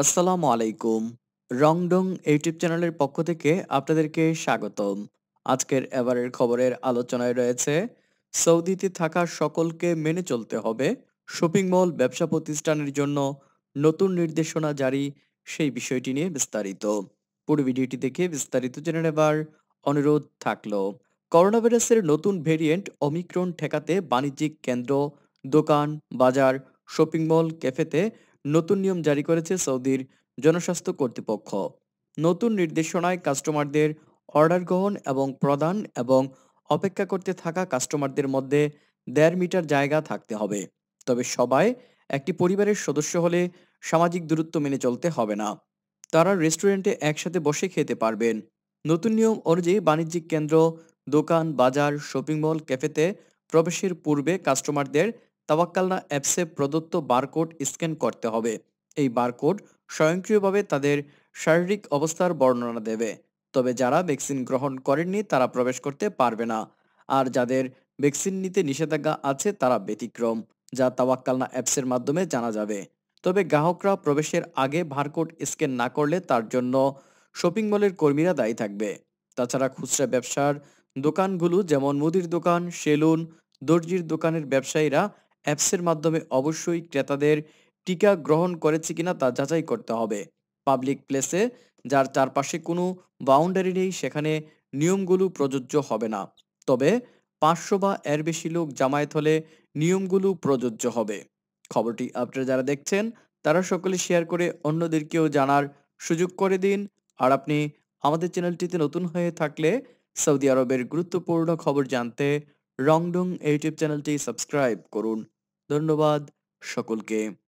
আসসালামু আলাইকুম রংডং ইউটিউব চ্যানেলের পক্ষ থেকে আপনাদেরকে স্বাগতম আজকের এবারের খবরের আলোচনায় রয়েছে সৌদিতে থাকা সকলকে মেনে চলতে হবে শপিং মল ব্যবসা প্রতিষ্ঠানের জন্য নতুন নির্দেশনা জারি সেই বিষয়টি নিয়ে বিস্তারিত পুরো ভিডিওটি দেখে বিস্তারিত জেনে নেবার অনুরোধ থাকলো করোনা ভাইরাসের নতুন ভেরিয়েন্ট অমিক্রন ঠেকাতে বাণিজ্যিক কেন্দ্র দোকান বাজার শপিং মল ক্যাফেতে নতুন নিয়ম জারি করেছে সৌদির জনস্বাস্থ্য কর্তৃপক্ষ নতুন নির্দেশনায় কাস্টমারদের অর্ডার গ্রহণ এবং প্রদান এবং অপেক্ষা করতে থাকা কাস্টমারদের মধ্যে দেড় মিটার জায়গা থাকতে হবে তবে সবাই একটি পরিবারের সদস্য হলে সামাজিক দূরত্ব মেনে চলতে হবে না তারা রেস্টুরেন্টে একসাথে বসে খেতে পারবেন নতুন নিয়ম অনুযায়ী বাণিজ্যিক কেন্দ্র দোকান বাজার শপিং মল ক্যাফেতে প্রবেশের পূর্বে কাস্টমারদের তাওয়াক্কালনা অ্যাপসে প্রদত্ত বারকোড স্ক্যান করতে হবে এই বারকোড স্বয়ংক্রিয়ভাবে তাদের শারীরিক অবস্থার বর্ণনা দেবে তবে যারা ভ্যাকসিন গ্রহণ করেননি তারা প্রবেশ করতে পারবে না আর যাদের ভ্যাকসিন নিতে নিষেধাজ্ঞা আছে তারা ব্যতিক্রম যা তাওয়াক্কালনা অ্যাপসের মাধ্যমে জানা যাবে তবে গ্রাহকরা প্রবেশের আগে বারকোড স্ক্যান না করলে তার জন্য শপিং মলের কর্মীরা দায়ী থাকবে তাছাড়া খুচরা ব্যবসার দোকানগুলো যেমন মুদির দোকান সেলুন দর্জির দোকানের ব্যবসায়ীরা অ্যাপসের মাধ্যমে অবশ্যই ক্রেতাদের টিকা গ্রহণ করেছে কিনা তা যাচাই করতে হবে পাবলিক প্লেসে যার চারপাশে কোনো বাউন্ডারি নেই সেখানে নিয়মগুলো প্রযোজ্য হবে না তবে পাঁচশো বা এর বেশি লোক জামায়াত হলে নিয়মগুলো প্রযোজ্য হবে খবরটি আপনারা যারা দেখছেন তারা সকলে শেয়ার করে অন্যদেরকেও জানার সুযোগ করে দিন আর আপনি আমাদের চ্যানেলটিতে নতুন হয়ে থাকলে সৌদি আরবের গুরুত্বপূর্ণ খবর জানতে রংডং ইউটিউব চ্যানেলটি সাবস্ক্রাইব করুন ধন্যবাদ সকলকে